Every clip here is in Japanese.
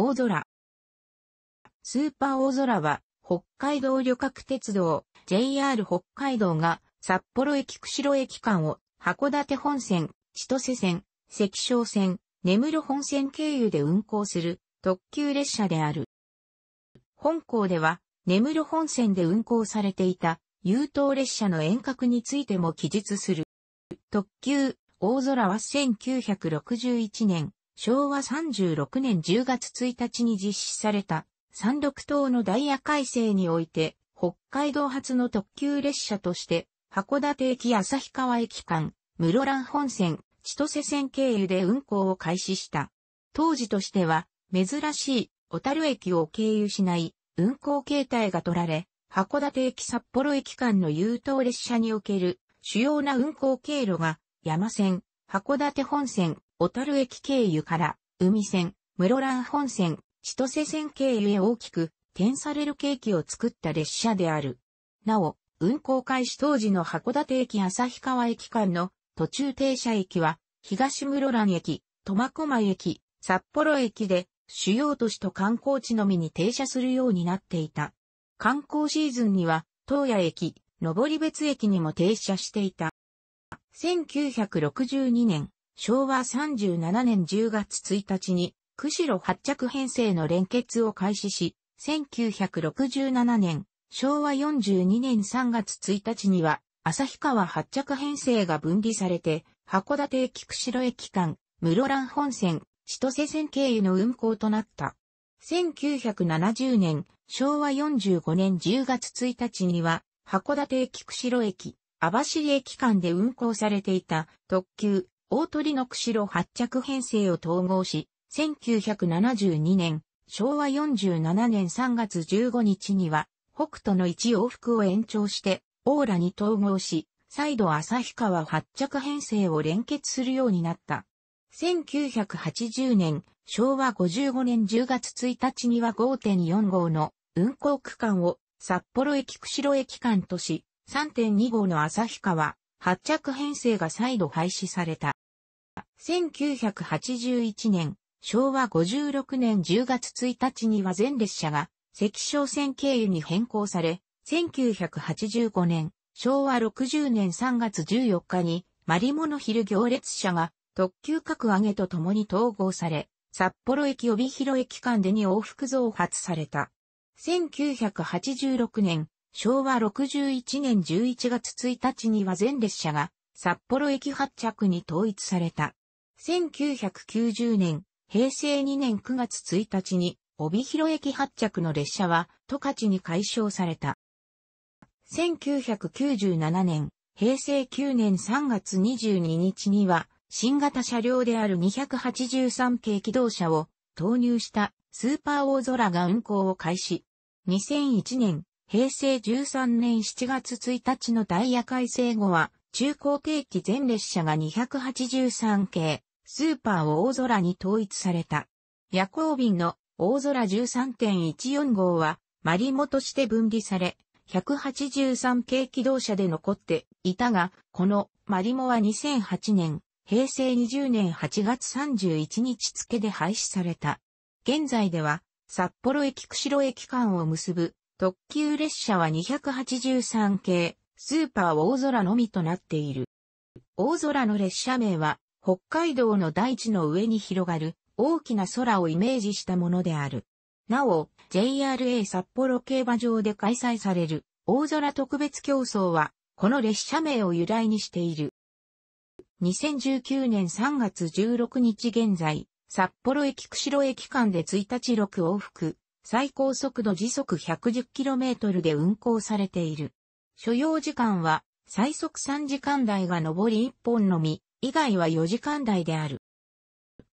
大空。スーパー大空は、北海道旅客鉄道、JR 北海道が、札幌駅釧路駅間を、函館本線、千歳線、関昌線、根室本線経由で運行する、特急列車である。本校では、根室本線で運行されていた、優等列車の遠隔についても記述する。特急、大空は1961年、昭和36年10月1日に実施された三陸島のダイヤ改正において、北海道発の特急列車として、函館駅旭川駅間、室蘭本線、千歳線経由で運行を開始した。当時としては、珍しい、小樽駅を経由しない、運行形態が取られ、函館駅札幌駅間の優等列車における主要な運行経路が山線、函館本線、小樽駅経由から、海線、室蘭本線、千歳線経由へ大きく転される景気を作った列車である。なお、運行開始当時の函館駅旭川駅間の途中停車駅は、東室蘭駅、苫小牧駅、札幌駅で、主要都市と観光地のみに停車するようになっていた。観光シーズンには、東野駅、上別駅にも停車していた。1962年、昭和37年10月1日に、釧路発着編成の連結を開始し、1967年、昭和42年3月1日には、旭川発着編成が分離されて、函館駅釧路駅間、室蘭本線、千歳線経由の運行となった。1970年、昭和45年10月1日には、函館駅釧路駅、網走駅間で運行されていた特急大鳥の釧路発着編成を統合し、1972年、昭和47年3月15日には、北斗の一往復を延長して、オーラに統合し、再度旭川発着編成を連結するようになった。1980年、昭和55年10月1日には5.4号の運行区間を札幌駅釧路駅間とし、3.2号の旭川発着編成が再度廃止された。1981年、昭和56年10月1日には全列車が赤昌線経由に変更され、1985年、昭和60年3月14日に、マリモの昼行列車が特急格上げとともに統合され、札幌駅帯広駅間でに往復増発された。1986年、昭和61年11月1日には全列車が札幌駅発着に統一された。1990年、平成2年9月1日に、帯広駅発着の列車は、十勝に解消された。1997年、平成9年3月22日には、新型車両である283系機動車を投入したスーパー大空が運行を開始。2001年、平成13年7月1日のダイヤ改正後は、中高定期全列車が283系、スーパーを大空に統一された。夜行便の大空13.14号は、マリモとして分離され、183系機動車で残っていたが、このマリモは2008年、平成20年8月31日付で廃止された。現在では、札幌駅釧路駅間を結ぶ特急列車は283系、スーパー大空のみとなっている。大空の列車名は北海道の大地の上に広がる大きな空をイメージしたものである。なお、JRA 札幌競馬場で開催される大空特別競争は、この列車名を由来にしている。2019年3月16日現在、札幌駅釧路駅間で1日6往復、最高速度時速 110km で運行されている。所要時間は最速3時間台が上り1本のみ、以外は4時間台である。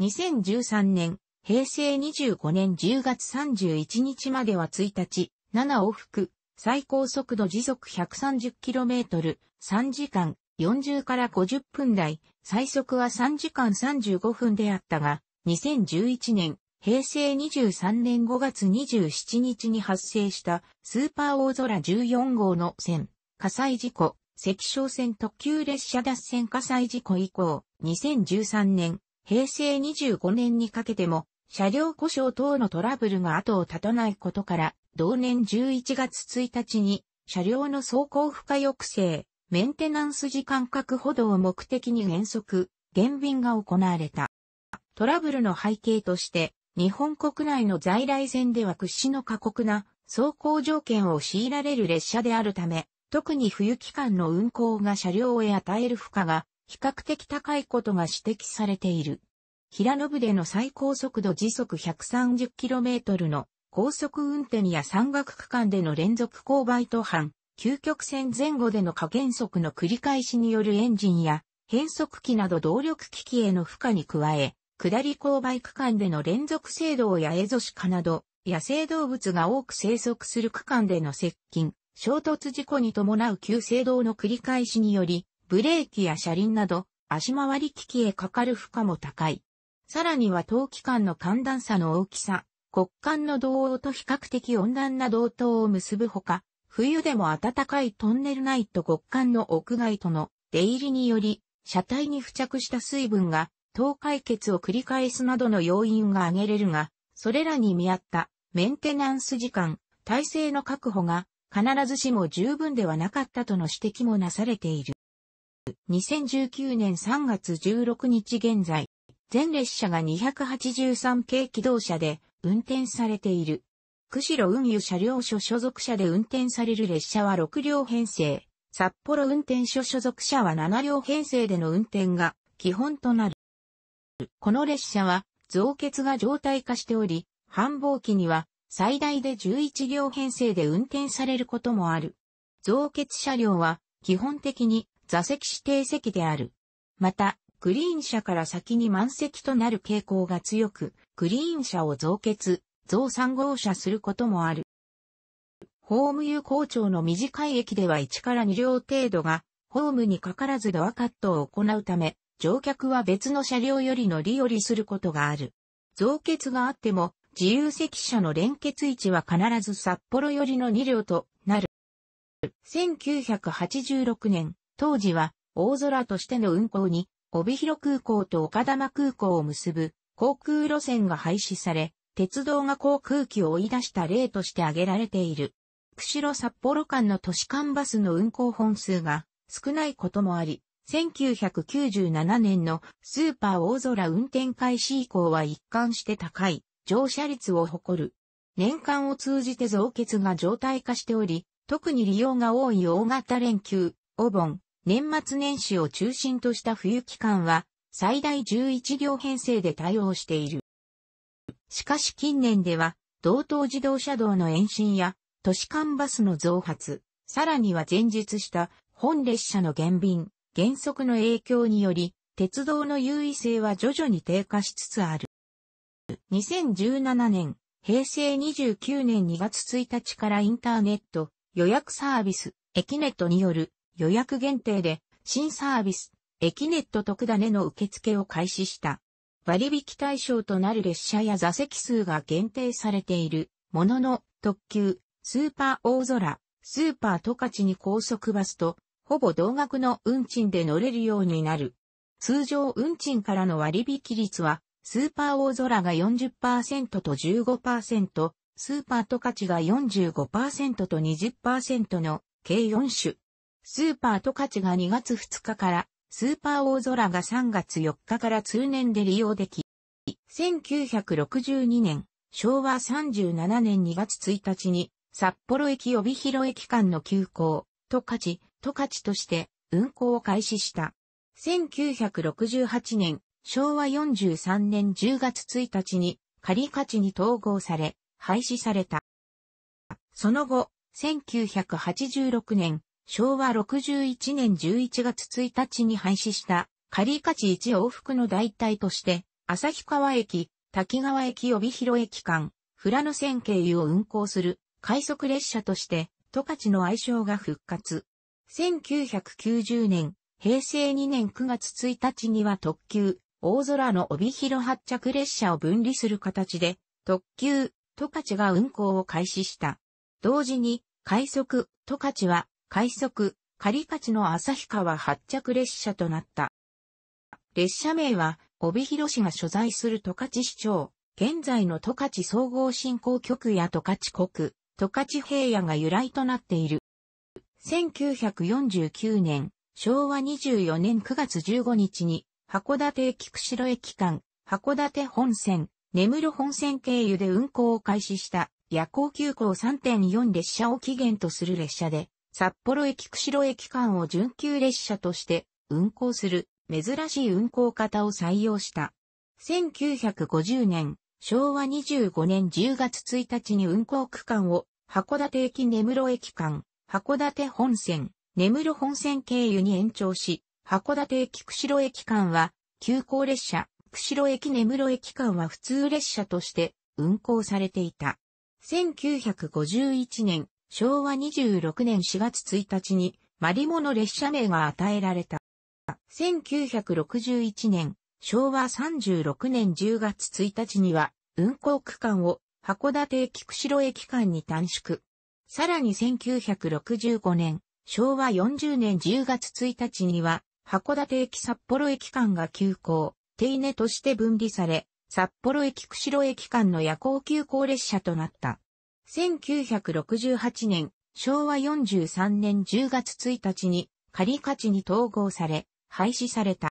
2013年、平成25年10月31日までは1日、7往復、最高速度時速 130km、3時間40から50分台、最速は3時間35分であったが、2011年、平成23年5月27日に発生したスーパー大空14号の線、火災事故、赤小線特急列車脱線火災事故以降、2013年、平成25年にかけても、車両故障等のトラブルが後を絶たないことから、同年11月1日に、車両の走行負荷抑制、メンテナンス時間確保度を目的に原則、減便が行われた。トラブルの背景として、日本国内の在来線では屈指の過酷な走行条件を強いられる列車であるため、特に冬期間の運行が車両へ与える負荷が比較的高いことが指摘されている。平野部での最高速度時速 130km の高速運転や山岳区間での連続勾配と半、究極線前後での加減速の繰り返しによるエンジンや変速機など動力機器への負荷に加え、下り勾配区間での連続制動やエゾシカなど、野生動物が多く生息する区間での接近、衝突事故に伴う急制動の繰り返しにより、ブレーキや車輪など、足回り機器へかかる負荷も高い。さらには冬器間の寒暖差の大きさ、極寒の動応と比較的温暖な動灯を結ぶほか、冬でも暖かいトンネル内と極寒の屋外との出入りにより、車体に付着した水分が、糖解決を繰り返すなどの要因が挙げれるが、それらに見合ったメンテナンス時間、体制の確保が必ずしも十分ではなかったとの指摘もなされている。2019年3月16日現在、全列車が283系機動車で運転されている。釧路運輸車両所所属車で運転される列車は6両編成、札幌運転所所属車は7両編成での運転が基本となる。この列車は造血が状態化しており、繁忙期には最大で11両編成で運転されることもある。増結車両は基本的に座席指定席である。また、グリーン車から先に満席となる傾向が強く、グリーン車を増結、増産号車することもある。ホーム有効長の短い駅では1から2両程度が、ホームにかからずドアカットを行うため、乗客は別の車両より乗り降りすることがある。増結があっても、自由席車の連結位置は必ず札幌寄りの2両となる。1986年、当時は大空としての運行に、帯広空港と岡玉空港を結ぶ航空路線が廃止され、鉄道が航空機を追い出した例として挙げられている。釧路札幌間の都市間バスの運行本数が少ないこともあり、1997年のスーパー大空運転開始以降は一貫して高い乗車率を誇る。年間を通じて増結が常態化しており、特に利用が多い大型連休、お盆、年末年始を中心とした冬期間は、最大11両編成で対応している。しかし近年では、道東自動車道の延伸や、都市間バスの増発、さらには前日した本列車の減便、減速の影響により、鉄道の優位性は徐々に低下しつつある。2017年、平成29年2月1日からインターネット予約サービス、エキネットによる予約限定で新サービス、エキネット特ダネの受付を開始した。割引対象となる列車や座席数が限定されているものの特急、スーパー大空、スーパー十勝に高速バスとほぼ同額の運賃で乗れるようになる。通常運賃からの割引率はスーパー大空が40%と15%、スーパートカチが45%と20%の計4種。スーパートカチが2月2日から、スーパー大空が3月4日から通年で利用でき、1962年、昭和37年2月1日に、札幌駅帯広駅間の急行、トカチ、トカチとして運行を開始した。1968年、昭和43年10月1日に仮価値に統合され、廃止された。その後、1986年、昭和61年11月1日に廃止した仮価値1往復の代替として、旭川駅、滝川駅帯広駅間、富良野線経由を運行する快速列車として、十勝の愛称が復活。1990年、平成2年9月1日には特急、大空の帯広発着列車を分離する形で、特急、十勝が運行を開始した。同時に、快速、十勝は、快速、仮勝の旭川発着列車となった。列車名は、帯広市が所在する十勝市長、現在の十勝総合振興局や十勝国、十勝平野が由来となっている。1949年、昭和24年9月15日に、函館駅釧路駅間、函館本線、根室本線経由で運行を開始した夜行急行3.4列車を起源とする列車で、札幌駅釧路駅間を準急列車として運行する珍しい運行型を採用した。1950年、昭和25年10月1日に運行区間を函館駅根室駅間、函館本線、根室本線経由に延長し、函館駅釧路駅間は、急行列車、釧路駅根室駅間は普通列車として運行されていた。1951年、昭和26年4月1日に、マリモの列車名が与えられた。1961年、昭和36年10月1日には、運行区間を函館駅釧路駅間に短縮。さらに1965年、昭和40年10月1日には、函館駅札幌駅間が急行、手稲として分離され、札幌駅釧路駅間の夜行急行列車となった。1968年、昭和43年10月1日に、仮価値に統合され、廃止された。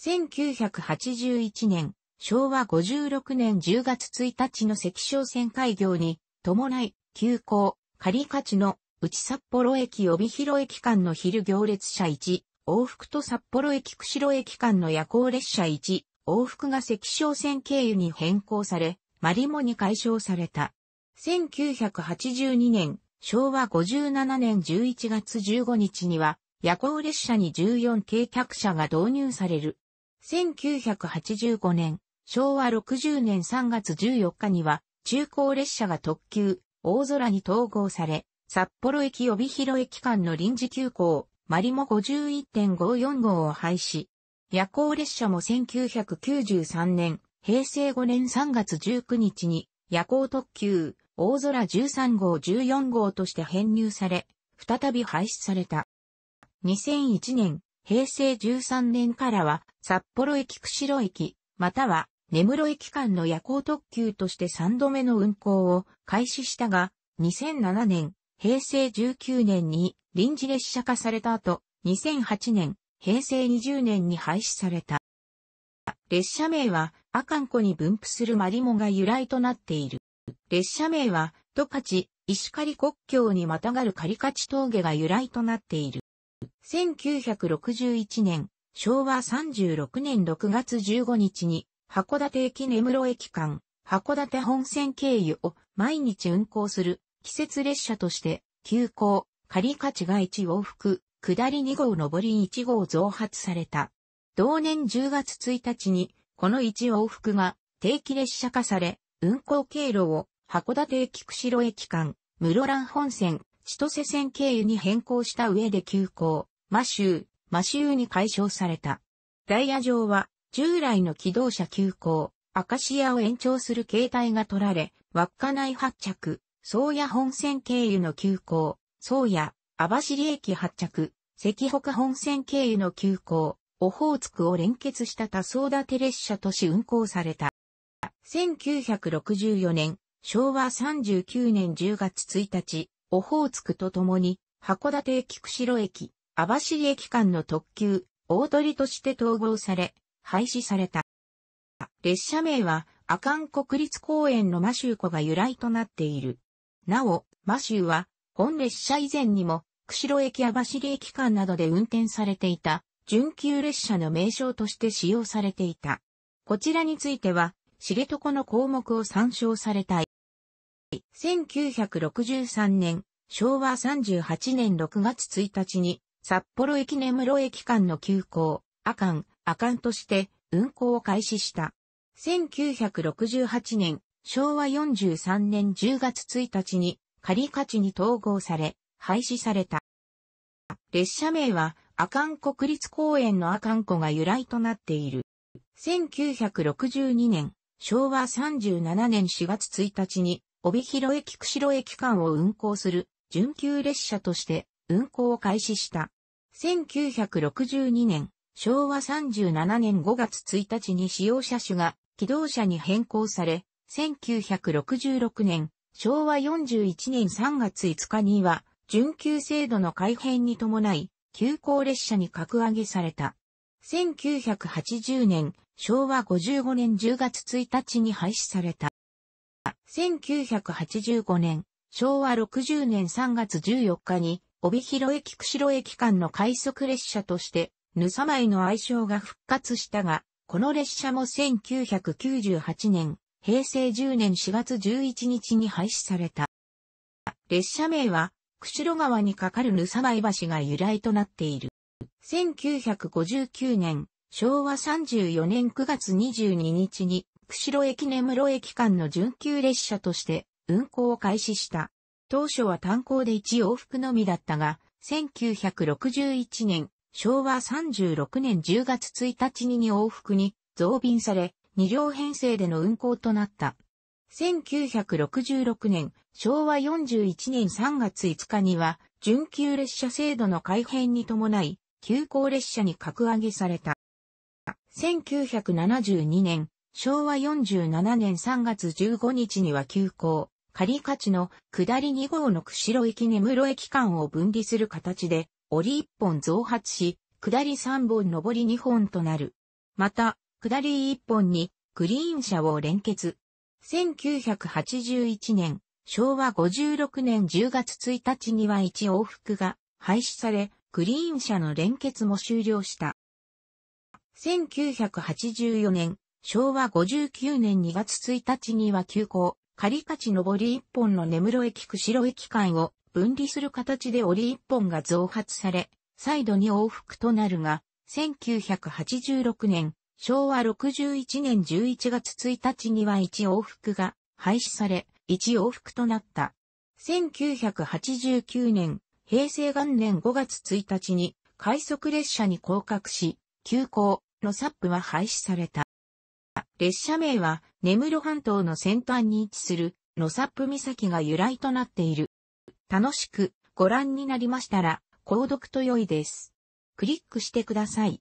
1981年、昭和56年10月1日の赤商船開業に、伴い、急行、仮価値の内札幌駅帯広駅間の昼行列車1、往復と札幌駅釧路駅間の夜行列車1、往復が赤小線経由に変更され、マリモに解消された。1982年、昭和57年11月15日には、夜行列車に14系客車が導入される。1985年、昭和60年3月14日には、中高列車が特急、大空に統合され、札幌駅帯広駅間の臨時休校、マリモ51.54号を廃止。夜行列車も1993年、平成5年3月19日に夜行特急、大空13号14号として編入され、再び廃止された。2001年、平成13年からは、札幌駅釧路駅、または根室駅間の夜行特急として3度目の運行を開始したが、2007年、平成19年に臨時列車化された後、2008年、平成20年に廃止された。列車名は、阿寒湖に分布するマリモが由来となっている。列車名は、カチ、石狩国境にまたがるカリカチ峠が由来となっている。1961年、昭和36年6月15日に、函館駅根室駅間、函館本線経由を毎日運行する季節列車として、急行、仮価値が1往復、下り2号上り1号増発された。同年10月1日に、この1往復が定期列車化され、運行経路を函館駅釧路駅間、室蘭本線、千歳線経由に変更した上で急行、マシュー、マシューに解消された。ダイヤ上は、従来の機動車急行、アカシアを延長する形態が取られ、稚内発着、宗谷本線経由の急行、宗谷、網走駅発着、関北本線経由の急行、オホーツクを連結した多層立て列車とし運行された。1964年、昭和39年10月1日、オホーツクと共に、函館駅釧路駅、網走駅間の特急、大鳥として統合され、廃止された。列車名は、阿寒国立公園のマシュー湖が由来となっている。なお、マシューは、本列車以前にも、釧路駅や走り駅間などで運転されていた、準急列車の名称として使用されていた。こちらについては、知床の項目を参照されたい。1963年、昭和38年6月1日に、札幌駅根室駅間の急行、阿寒、阿寒として運行を開始した。1968年、昭和43年10月1日に、仮価値に統合され、廃止された。列車名は、阿寒国立公園の阿寒湖が由来となっている。1962年、昭和37年4月1日に、帯広駅釧路駅間を運行する、準急列車として、運行を開始した。1962年、昭和37年5月1日に使用車種が、機動車に変更され、1966年、昭和41年3月5日には、準急制度の改変に伴い、急行列車に格上げされた。1980年、昭和55年10月1日に廃止された。1985年、昭和60年3月14日に、帯広駅釧路駅間の快速列車として、ぬさまいの愛称が復活したが、この列車も1998年、平成10年4月11日に廃止された。列車名は、釧路川に架かるぬさまい橋が由来となっている。1959年、昭和34年9月22日に、釧路駅根室駅間の準急列車として運行を開始した。当初は単行で1往復のみだったが、1961年、昭和36年10月1日に2往復に増便され、2両編成での運行となった。1966年、昭和41年3月5日には、準急列車制度の改変に伴い、急行列車に格上げされた。1972年、昭和47年3月15日には急行、仮価値の下り2号の釧路駅根室駅間を分離する形で、折1本増発し、下り3本上り2本となる。また、下り一本にグリーン車を連結。1981年、昭和56年10月1日には1往復が廃止され、グリーン車の連結も終了した。1984年、昭和59年2月1日には急行、仮価値上り一本の根室駅釧路駅間を分離する形で折り一本が増発され、再度に往復となるが、1986年昭和61年11月1日には1往復が廃止され、1往復となった。1989年、平成元年5月1日に快速列車に降格し、急行のサップは廃止された。列車名は根室半島の先端に位置するのサップ岬が由来となっている。楽しくご覧になりましたら、購読と良いです。クリックしてください。